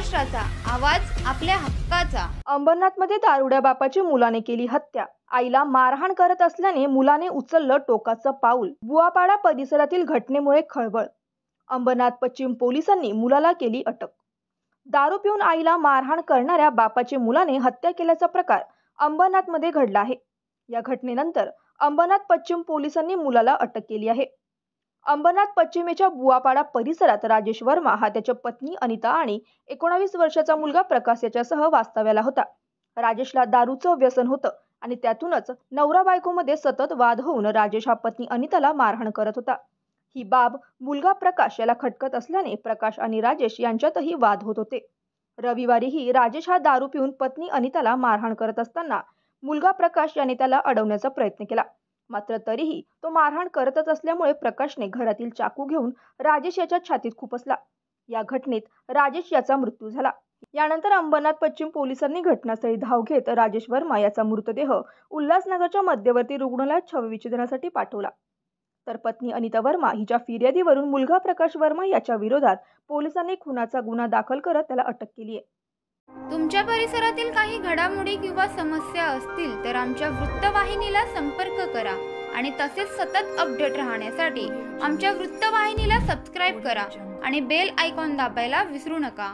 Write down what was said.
महाराष्ट्राचा आवाज आपल्या हक्काचा अंबरनाथमध्ये दारुड्या बापाची मुलाने केली हत्या आईला मारहाण करत असल्याने मुलाने उचललं टोकाचं पाऊल बुवापाडा परिसरातील घटनेमुळे खळबळ अंबरनाथ पश्चिम पोलिसांनी मुलाला केली अटक दारू पिऊन आईला मारहाण करणाऱ्या बापाचे मुलाने हत्या केल्याचा प्रकार अंबरनाथमध्ये घडला आहे या घटनेनंतर अंबरनाथ पश्चिम पोलिसांनी मुलाला अटक केली आहे अंबरनाथ पश्चिमेच्या बुवापाडा परिसरात राजेश वर्मा हा त्याच्या पत्नी अनिता आणि एकोणावीस वर्षाचा मुलगा प्रकाश याच्यासह वास्तव्याला होता राजेशला दारूचं व्यसन होतं आणि त्यातूनच नवरा बायकोमध्ये सतत वाद होऊन राजेश हा पत्नी अनिताला मारहाण करत होता ही बाब मुलगा प्रकाश याला खटकत असल्याने प्रकाश आणि राजेश यांच्यातही वाद होत होते रविवारीही राजेश हा दारू पिऊन पत्नी अनिताला मारहाण करत असताना मुलगा प्रकाश याने त्याला अडवण्याचा प्रयत्न केला मात्र तरीही तो मारहाण करतच असल्यामुळे प्रकाशने घरातील चाकू घेऊन राजेश याच्या छातीत खुपसला या घटनेत राजेश याचा मृत्यू झाला यानंतर अंबरनाथ पश्चिम पोलिसांनी घटनास्थळी धाव घेत राजेश वर्मा याचा मृतदेह उल्हासनगरच्या मध्यवर्ती रुग्णालयात विच्छेदनासाठी पाठवला तर पत्नी अनिता वर्मा हिच्या फिर्यादीवरून मुलगा प्रकाश वर्मा याच्या विरोधात पोलिसांनी खुनाचा गुन्हा दाखल करत त्याला अटक केली आहे तुमच्या परिसरातील काही घडामोडी किंवा समस्या असतील तर आमच्या वृत्तवाहिनीला संपर्क करा आणि तसेच सतत अपडेट राहण्यासाठी आमच्या वृत्तवाहिनीला सबस्क्राईब करा आणि बेल आयकॉन दाबायला विसरू नका